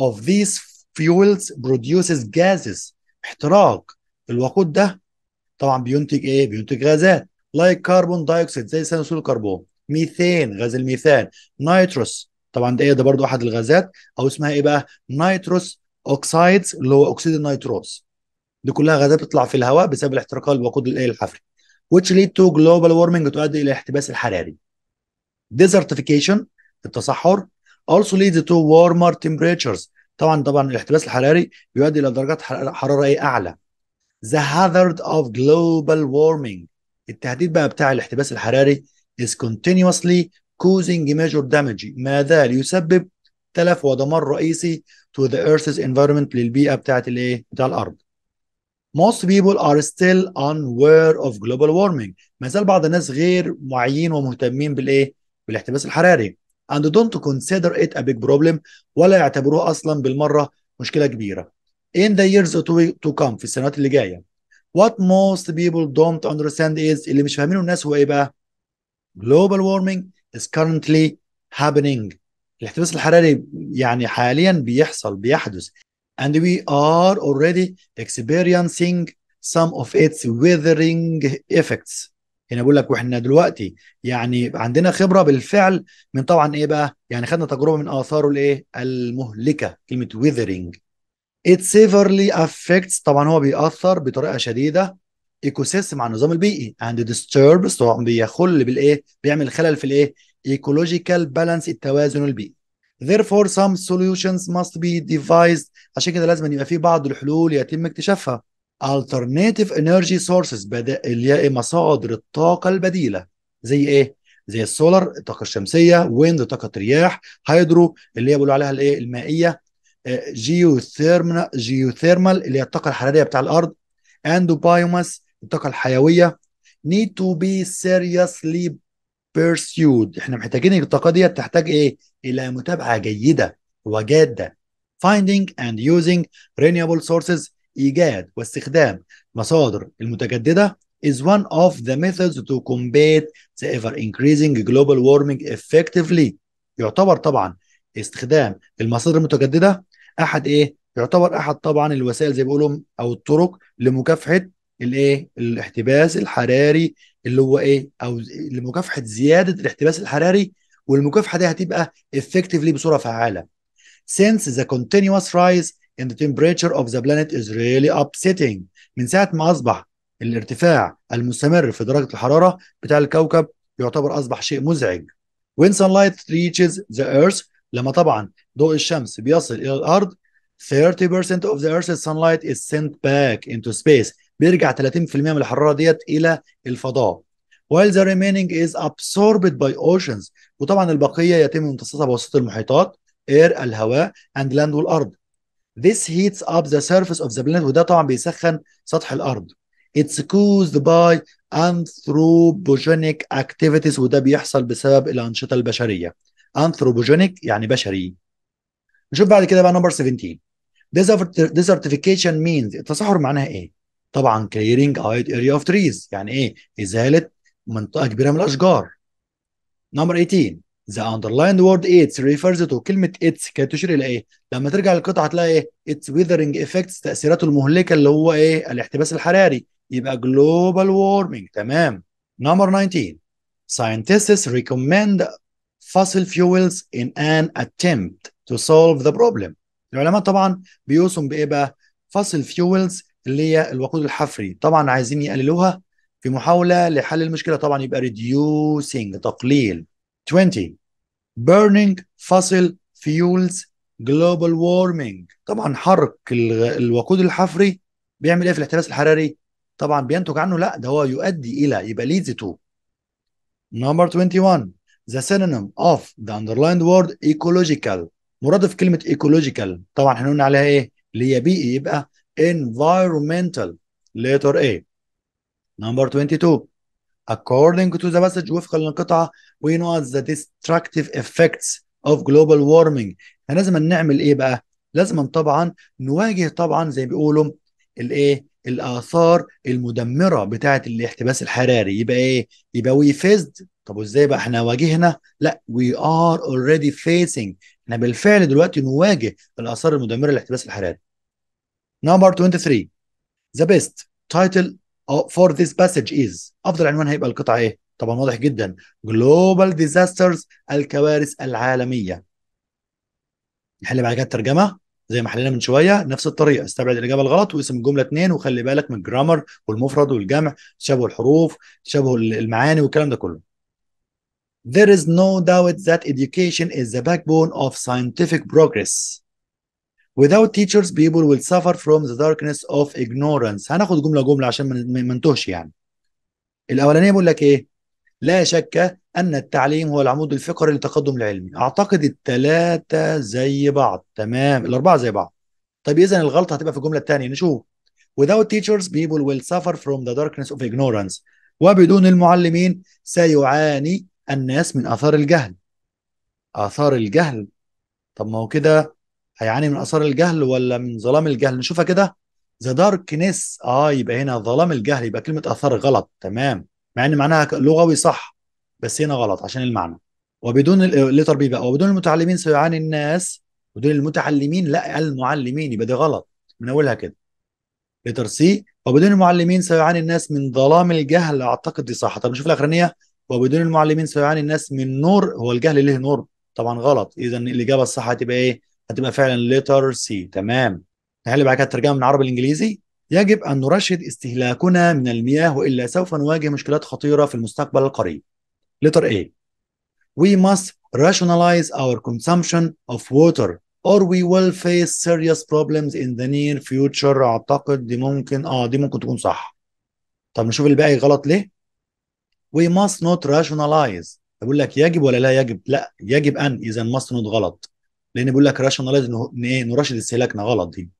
of these fuels produces gases احتراق الوقود ده طبعا بينتج ايه بينتج غازات لايك كربون دايوكسيد زي ثاني اكسيد الكربون ميثان غاز الميثان نيتروس طبعا ده ايه ده برضو احد الغازات او اسمها ايه بقى نيتروس اوكسايدز اللي هو اكسيد النيتروس دي كلها غازات بتطلع في الهواء بسبب الاحتراق الوقود الايه الحفري which lead to global warming تؤدي الى الاحتباس الحراري desertification التصحر also leads to warmer temperatures طبعا طبعا الاحتباس الحراري بيؤدي الى درجات حراره ايه اعلى the hazard of global warming التهديد بقى بتاع الاحتباس الحراري is continuously causing major damage ما ذا ليسبب تلف ودمار رئيسي to the earth's environment للبيئة بتاعت الايه؟ بتاع الأرض. Most people are still unaware of global warming. ما زال بعض الناس غير واعيين ومهتمين بالايه؟ بالاحتباس الحراري. And don't consider it a big problem ولا يعتبروه أصلا بالمرة مشكلة كبيرة. In the years to come في السنوات اللي جاية. What most people don't understand is اللي مش فاهمينه الناس هو ايه بقى؟ Global warming is currently happening الاحتباس الحراري يعني حاليا بيحصل بيحدث and we are already experiencing some of its withering effects هنا بقول لك واحنا دلوقتي يعني عندنا خبره بالفعل من طبعا ايه بقى يعني خدنا تجربه من اثاره الايه المهلكه كلمه withering it severely affects طبعا هو بيأثر بطريقه شديده ايكو سيستم على النظام البيئي اند disturbs سواء بيخل بالايه بيعمل خلل في الايه ايكولوجيكال بالانس التوازن البيئي therefore some solutions must be devised عشان كده لازم يبقى في بعض الحلول يتم اكتشافها alternative energy sources بدائل اللي هي مصادر الطاقة البديلة زي ايه؟ زي السولار الطاقة الشمسية ويند طاقة الرياح هيدرو اللي هي بيقولوا عليها الايه المائية جيوثيرمال آه، جيوثيرمال اللي هي الطاقة الحرارية بتاع الأرض اند بايوماس الطاقه الحيويه need to be seriously pursued احنا محتاجين الطاقه ديت تحتاج ايه الى متابعه جيده وجاده finding and using renewable sources ايجاد واستخدام مصادر المتجدده is one of the methods to combat the ever increasing global warming effectively يعتبر طبعا استخدام المصادر المتجدده احد ايه يعتبر احد طبعا الوسائل زي ما بيقولوا او الطرق لمكافحه الايه الاحتباس الحراري اللي هو ايه او لمكافحه زياده الاحتباس الحراري والمكافحه دي هتبقى effectively بصوره فعاله since the continuous rise in the temperature of the planet is really upsetting من ساعه ما اصبح الارتفاع المستمر في درجه الحراره بتاع الكوكب يعتبر اصبح شيء مزعج when sunlight reaches the earth لما طبعا ضوء الشمس بيصل الى الارض 30% of the earth's sunlight is sent back into space بيرجع 30% من الحراره ديت الى الفضاء while the remaining is absorbed by oceans وطبعا البقيه يتم امتصاصها بواسطه المحيطات air الهواء and land والارض this heats up the surface of the planet وده طبعا بيسخن سطح الارض it's caused by anthropogenic activities وده بيحصل بسبب الانشطه البشريه anthropogenic يعني بشري نشوف بعد كده بقى نمبر 17 desertification means التصحر معناها ايه طبعا كليرنج هايد اريا اوف تريز يعني ايه ازاله منطقه كبيره من الاشجار نمبر 18 ذا اندرلايند وورد ايتس ريفرز تو كلمة ايتس كانت تشير إلى إيه؟ لما ترجع للقطعة هتلاقي إيه؟ اتس ويذرنج افكتس تأثيراته المهلكة اللي هو إيه؟ الاحتباس الحراري يبقى جلوبال وورمنج تمام. نمبر 19 ساينتستس ريكومند fossil fuels in an attempt to solve the problem. العلماء طبعا بيوصم بإيه بقى؟ fossil fuels اللي هي الوقود الحفري طبعا عايزين يقللوها في محاولة لحل المشكلة طبعا يبقى reducing تقليل 20 burning fossil fuels global warming طبعا حرق الوقود الحفري بيعمل ايه في الاحتباس الحراري طبعا بينتج عنه لا ده هو يؤدي الى يبقى leads to number 21 the synonym of the underlined word ecological مرادف كلمة ecological طبعا احنا قلنا عليها ايه اللي هي بيئي e يبقى environmental letter A number 22 according to the passage وفقا للقطعة we know the destructive effects of global warming لازم نعمل ايه بقى لازم طبعا نواجه طبعا زي ما بيقولوا الايه الاثار المدمره بتاعه الاحتباس الحراري يبقى ايه يبقى we faced طب وازاي بقى احنا واجهنا لا we are already facing احنا بالفعل دلوقتي نواجه الاثار المدمره للاحتباس الحراري نمبر 23 ذا بيست تايتل فور ذيس باسج از افضل عنوان هيبقى القطعه ايه؟ طبعا واضح جدا جلوبال ديزاسترز الكوارث العالميه نحل بعد كده الترجمه زي ما حلينا من شويه نفس الطريقه استبعد الاجابه الغلط واسم الجمله اثنين وخلي بالك من الجرامر والمفرد والجمع تشابه الحروف تشابه المعاني والكلام ده كله There is no doubt that education is the backbone of scientific progress without teachers people will suffer from the darkness of ignorance هناخد جمله جمله عشان ما نتوهش يعني الاولانيه بيقول لك ايه لا شك ان التعليم هو العمود الفقري للتقدم العلمي اعتقد الثلاثه زي بعض تمام الاربعه زي بعض طيب اذا الغلطه هتبقى في الجمله الثانيه نشوف without teachers people will suffer from the darkness of ignorance وبدون المعلمين سيعاني الناس من اثار الجهل اثار الجهل طب ما هو كده هيعاني من اثار الجهل ولا من ظلام الجهل نشوفها كده ذا دارك نس اه يبقى هنا ظلام الجهل يبقى كلمه اثار غلط تمام مع ان معناها لغوي صح بس هنا غلط عشان المعنى وبدون الليتر آه، بي بقى وبدون المتعلمين سيعاني الناس بدون المتعلمين لا المعلمين يبقى دي غلط من اولها كده ليتر سي وبدون المعلمين سيعاني الناس من ظلام الجهل اعتقد دي صح طب نشوف الاخرانيه وبدون المعلمين سيعاني الناس من نور هو الجهل ليه نور طبعا غلط اذا الاجابه الصح هتبقى ايه هتبقى فعلا letter C تمام هل بعد كده الترجمه من العربي للانجليزي يجب ان نرشد استهلاكنا من المياه والا سوف نواجه مشكلات خطيره في المستقبل القريب letter A we must rationalize our consumption of water or we will face serious problems in the near future اعتقد دي ممكن اه دي ممكن تكون صح طب نشوف الباقي غلط ليه we must not rationalize بقول لك يجب ولا لا يجب لا يجب ان اذا must not غلط لان بيقول لك راشوناليز ان ايه نرشد استهلاكنا غلط دي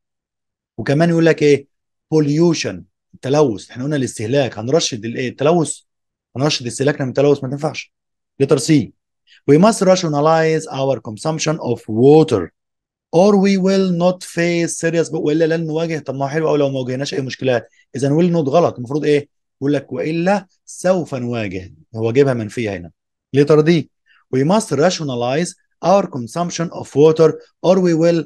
وكمان يقول لك ايه بوليوشن التلوث احنا قلنا الاستهلاك هنرشد الايه التلوث هنرشد استهلاكنا من التلوث ما تنفعش لتر سي we must rationalize our consumption of water or we will not face serious والا لن نواجه طب ما هو حلو قوي لو ما واجهناش اي مشكلات اذا ويل نوت غلط المفروض ايه يقول لك والا سوف نواجه هو جايبها منفيه هنا لتر دي we must rationalize our consumption of water or we will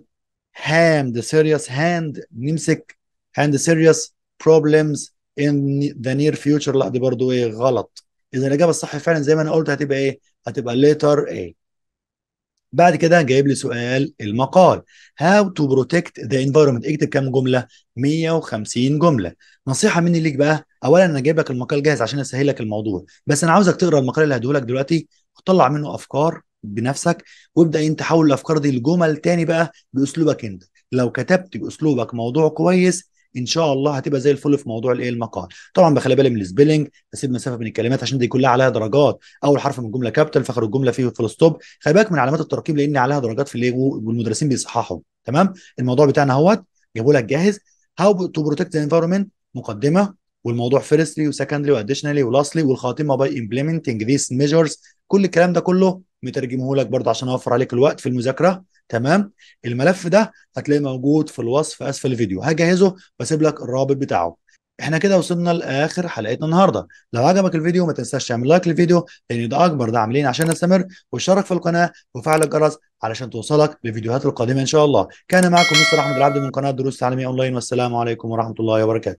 have the serious hand نمسك hand serious problems in the near future لا دي برضو ايه غلط اذا الاجابه الصح فعلا زي ما انا قلت هتبقى ايه هتبقى letter A بعد كده جايب لي سؤال المقال how to protect the environment اكتب كام جمله 150 جمله نصيحه مني ليك بقى اولا انا جايب لك المقال جاهز عشان اسهل لك الموضوع بس انا عاوزك تقرا المقال اللي هديه لك دلوقتي وتطلع منه افكار بنفسك وابدا انت حول الافكار دي لجمل تاني بقى باسلوبك انت لو كتبت باسلوبك موضوع كويس ان شاء الله هتبقى زي الفل في موضوع الايه المقال طبعا بخلي بالي من السبيلنج اسيب مسافه بين الكلمات عشان دي كلها عليها درجات اول حرف من الجمله كابيتال فاخر الجمله فيه فول ستوب خلي بالك من علامات التركيب لان عليها درجات في الايه والمدرسين بيصححوا تمام الموضوع بتاعنا اهوت جابوا لك جاهز هاو تو بروتكت انفايرمنت مقدمه والموضوع فيرستلي وسكندري واديشنالي ولاسلي والخاتمه باي امبلمنتنج ذيس ميجرز كل الكلام ده كله مترجمه لك برضه عشان اوفر عليك الوقت في المذاكره تمام الملف ده هتلاقيه موجود في الوصف اسفل الفيديو هجهزه واسيب لك الرابط بتاعه احنا كده وصلنا لاخر حلقتنا النهارده لو عجبك الفيديو ما تنساش تعمل لايك للفيديو لان ده اكبر دعم لينا عشان نستمر واشترك في القناه وفعل الجرس علشان توصلك للفيديوهات القادمه ان شاء الله كان معكم مستر احمد العبد من قناه دروس تعليميه اونلاين والسلام عليكم ورحمه الله وبركاته